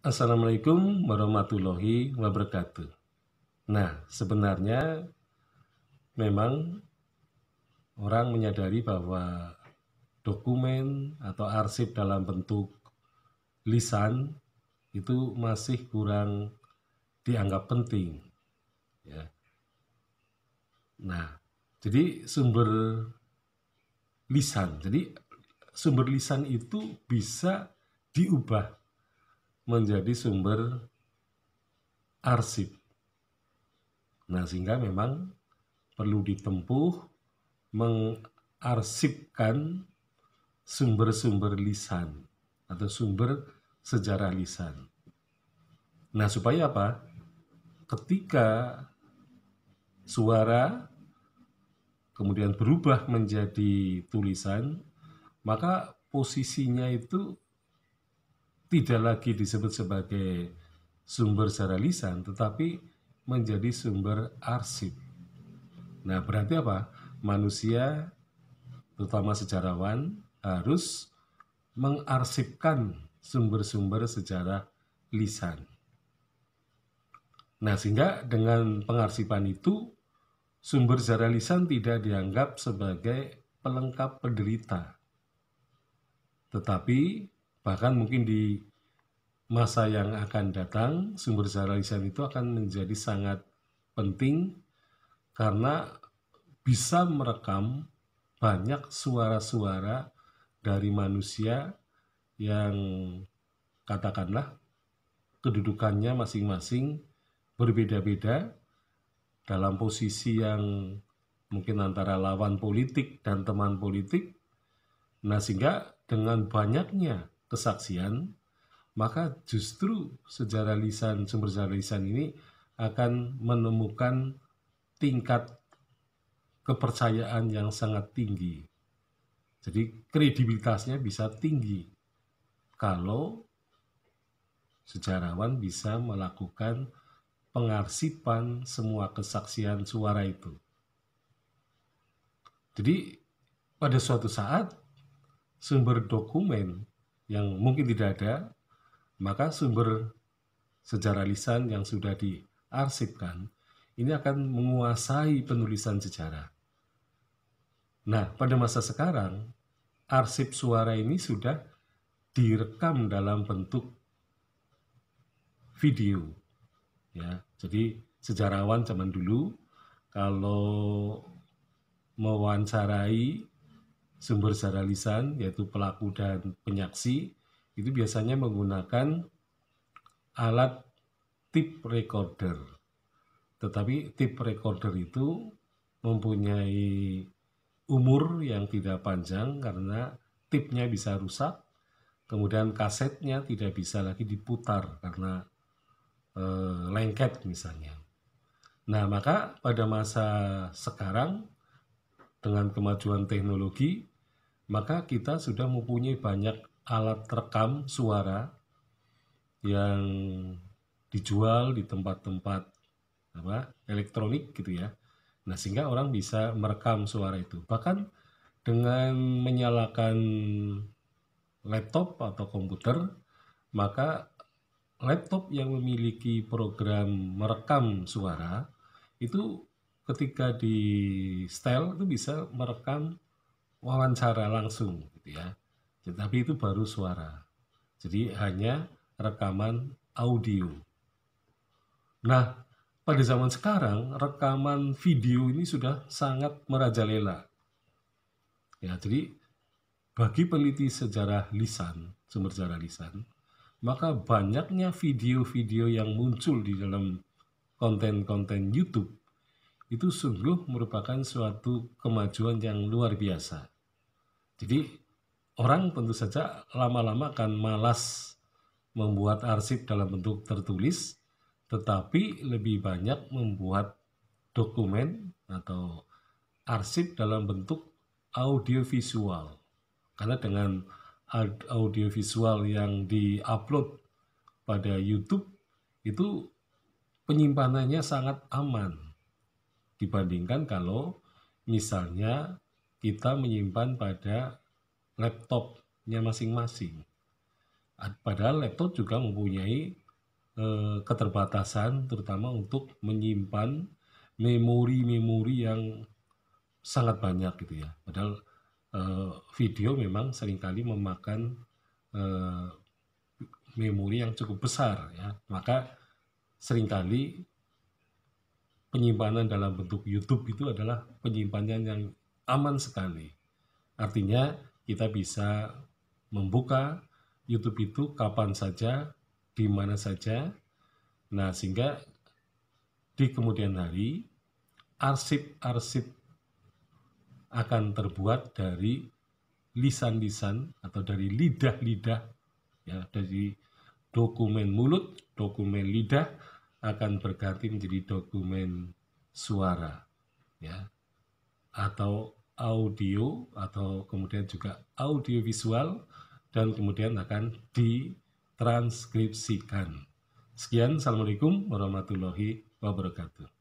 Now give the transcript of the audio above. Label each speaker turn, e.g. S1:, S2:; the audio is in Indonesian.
S1: Assalamualaikum warahmatullahi wabarakatuh. Nah, sebenarnya memang orang menyadari bahwa dokumen atau arsip dalam bentuk lisan itu masih kurang dianggap penting. Ya. Nah, jadi sumber lisan, jadi sumber lisan itu bisa diubah menjadi sumber arsip. Nah, sehingga memang perlu ditempuh mengarsipkan sumber-sumber lisan atau sumber sejarah lisan. Nah, supaya apa? Ketika suara kemudian berubah menjadi tulisan, maka posisinya itu tidak lagi disebut sebagai sumber secara lisan, tetapi menjadi sumber arsip. Nah, berarti apa? Manusia, terutama sejarawan, harus mengarsipkan sumber-sumber sejarah lisan. Nah, sehingga dengan pengarsipan itu, sumber sejarah lisan tidak dianggap sebagai pelengkap penderita, tetapi bahkan mungkin di masa yang akan datang sumber daya lisan itu akan menjadi sangat penting karena bisa merekam banyak suara-suara dari manusia yang katakanlah kedudukannya masing-masing berbeda-beda dalam posisi yang mungkin antara lawan politik dan teman politik. Nah, sehingga dengan banyaknya kesaksian, maka justru sejarah lisan sumber sejarah lisan ini akan menemukan tingkat kepercayaan yang sangat tinggi. Jadi kredibilitasnya bisa tinggi kalau sejarawan bisa melakukan pengarsipan semua kesaksian suara itu. Jadi pada suatu saat sumber dokumen yang mungkin tidak ada, maka sumber sejarah lisan yang sudah diarsipkan ini akan menguasai penulisan sejarah. Nah, pada masa sekarang, arsip suara ini sudah direkam dalam bentuk video. Ya, jadi sejarawan zaman dulu kalau mewawancarai sumber secara lisan yaitu pelaku dan penyaksi itu biasanya menggunakan alat tip recorder. Tetapi tip recorder itu mempunyai umur yang tidak panjang karena tipnya bisa rusak, kemudian kasetnya tidak bisa lagi diputar karena e, lengket misalnya. Nah, maka pada masa sekarang dengan kemajuan teknologi maka kita sudah mempunyai banyak alat rekam suara yang dijual di tempat-tempat apa elektronik gitu ya. Nah, sehingga orang bisa merekam suara itu. Bahkan dengan menyalakan laptop atau komputer, maka laptop yang memiliki program merekam suara itu ketika di style itu bisa merekam wawancara langsung gitu ya tetapi itu baru suara jadi hanya rekaman audio nah pada zaman sekarang rekaman video ini sudah sangat merajalela ya jadi bagi peneliti sejarah lisan sumber sejarah lisan maka banyaknya video-video yang muncul di dalam konten-konten YouTube itu sungguh merupakan suatu kemajuan yang luar biasa. Jadi orang tentu saja lama-lama akan malas membuat arsip dalam bentuk tertulis, tetapi lebih banyak membuat dokumen atau arsip dalam bentuk audiovisual. Karena dengan audiovisual yang di-upload pada YouTube itu penyimpanannya sangat aman dibandingkan kalau misalnya kita menyimpan pada laptopnya masing-masing. Padahal laptop juga mempunyai e, keterbatasan terutama untuk menyimpan memori-memori yang sangat banyak gitu ya. Padahal e, video memang seringkali memakan e, memori yang cukup besar ya. Maka seringkali penyimpanan dalam bentuk YouTube itu adalah penyimpanan yang aman sekali. Artinya kita bisa membuka YouTube itu kapan saja, di mana saja. Nah, sehingga di kemudian hari arsip-arsip akan terbuat dari lisan-lisan atau dari lidah-lidah ya dari dokumen mulut, dokumen lidah akan berganti menjadi dokumen suara ya atau audio atau kemudian juga audiovisual dan kemudian akan ditranskripsikan. Sekian, Assalamualaikum warahmatullahi wabarakatuh.